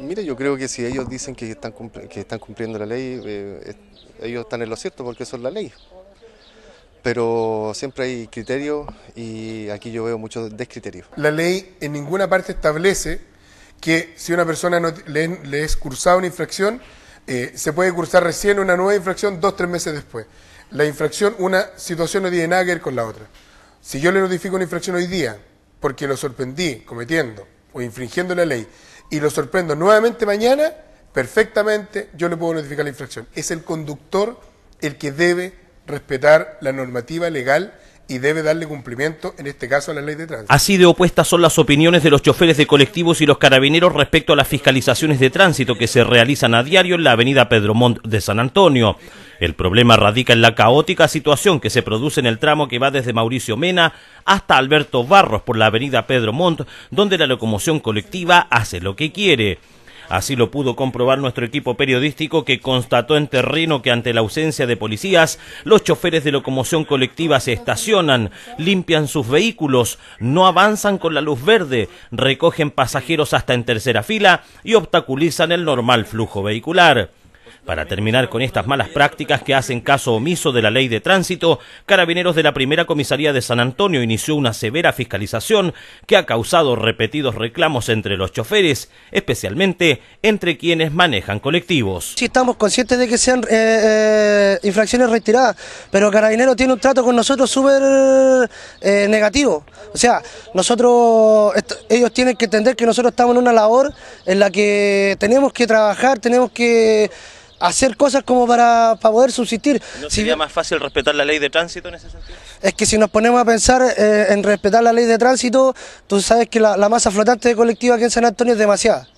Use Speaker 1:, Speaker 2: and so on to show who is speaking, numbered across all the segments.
Speaker 1: Mira, yo creo que si ellos dicen que están, cumpliendo la ley, eh, ellos están en lo cierto porque eso es la ley. Pero siempre hay criterios y aquí yo veo muchos descriterios.
Speaker 2: La ley en ninguna parte establece que si una persona le, es cursada una infracción, eh, se puede cursar recién una nueva infracción dos, tres meses después. La infracción, una situación no tiene nada que ver con la otra. Si yo le notifico una infracción hoy día porque lo sorprendí cometiendo o infringiendo la ley, y lo sorprendo nuevamente mañana, perfectamente yo le puedo notificar la infracción. Es el conductor el que debe respetar la normativa legal y debe darle cumplimiento, en este caso, a la ley de tránsito.
Speaker 3: Así de opuestas son las opiniones de los choferes de colectivos y los carabineros respecto a las fiscalizaciones de tránsito que se realizan a diario en la avenida Pedro Montt de San Antonio. El problema radica en la caótica situación que se produce en el tramo que va desde Mauricio Mena hasta Alberto Barros por la avenida Pedro Montt, donde la locomoción colectiva hace lo que quiere. Así lo pudo comprobar nuestro equipo periodístico que constató en terreno que ante la ausencia de policías, los choferes de locomoción colectiva se estacionan, limpian sus vehículos, no avanzan con la luz verde, recogen pasajeros hasta en tercera fila y obstaculizan el normal flujo vehicular. Para terminar con estas malas prácticas que hacen caso omiso de la ley de tránsito, Carabineros de la Primera Comisaría de San Antonio inició una severa fiscalización que ha causado repetidos reclamos entre los choferes, especialmente entre quienes manejan colectivos.
Speaker 4: Sí, estamos conscientes de que sean eh, eh, infracciones retiradas, pero Carabineros tiene un trato con nosotros súper eh, negativo. O sea, nosotros, ellos tienen que entender que nosotros estamos en una labor en la que tenemos que trabajar, tenemos que hacer cosas como para, poder subsistir.
Speaker 3: ¿No sería más fácil respetar la ley de tránsito en ese sentido?
Speaker 4: Es que si nos ponemos a pensar eh, en respetar la ley de tránsito, tú sabes que la, masa flotante de colectiva aquí en San Antonio es demasiada.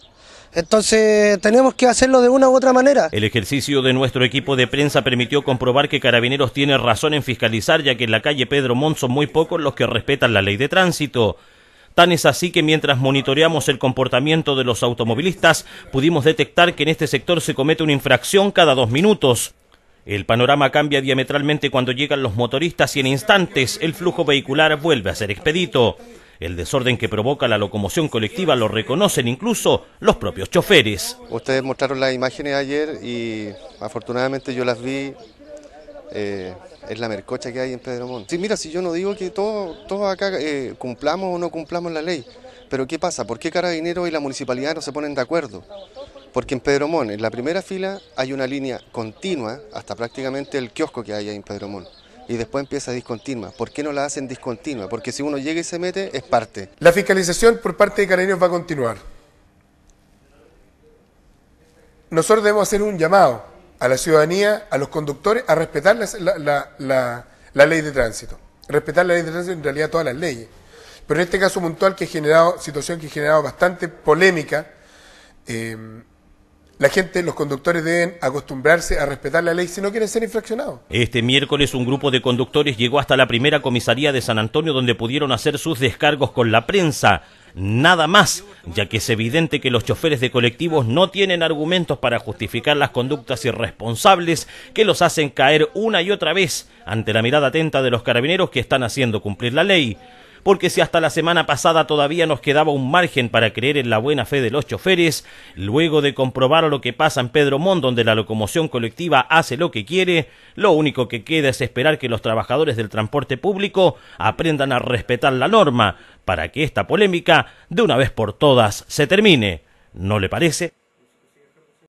Speaker 4: Entonces tenemos que hacerlo de una u otra manera.
Speaker 3: El ejercicio de nuestro equipo de prensa permitió comprobar que Carabineros tiene razón en fiscalizar, ya que en la calle Pedro Montt son muy pocos los que respetan la ley de tránsito. Tan es así que mientras monitoreamos el comportamiento de los automovilistas, pudimos detectar que en este sector se comete una infracción cada dos minutos. El panorama cambia diametralmente cuando llegan los motoristas y en instantes el flujo vehicular vuelve a ser expedito. El desorden que provoca la locomoción colectiva lo reconocen incluso los propios choferes.
Speaker 1: Ustedes mostraron las imágenes ayer y afortunadamente yo las vi eh, es la mercocha que hay en Pedro Sí, mira, si yo no digo que todos todo acá eh, cumplamos o no cumplamos la ley, pero ¿qué pasa? ¿Por qué Carabineros y la municipalidad no se ponen de acuerdo? Porque en Pedro en la primera fila, hay una línea continua hasta prácticamente el kiosco que hay ahí en Pedro y después empieza discontinua. ¿Por qué no la hacen discontinua? Porque si uno llega y se mete, es parte.
Speaker 2: La fiscalización por parte de Carabineros va a continuar. Nosotros debemos hacer un llamado a la ciudadanía, a los conductores, a respetar la, la, la, ley de tránsito. Respetar la ley de tránsito en realidad todas las leyes. Pero en este caso puntual que ha generado, situación que ha generado bastante polémica, eh, la gente, los conductores deben acostumbrarse a respetar la ley si no quieren ser infraccionados.
Speaker 3: Este miércoles un grupo de conductores llegó hasta la primera comisaría de San Antonio donde pudieron hacer sus descargos con la prensa nada más, ya que es evidente que los choferes de colectivos no tienen argumentos para justificar las conductas irresponsables que los hacen caer una y otra vez ante la mirada atenta de los carabineros que están haciendo cumplir la ley. Porque si hasta la semana pasada todavía nos quedaba un margen para creer en la buena fe de los choferes, luego de comprobar lo que pasa en Pedro Montt, donde la locomoción colectiva hace lo que quiere, lo único que queda es esperar que los trabajadores del transporte público aprendan a respetar la norma, para que esta polémica de una vez por todas se termine. ¿No le parece?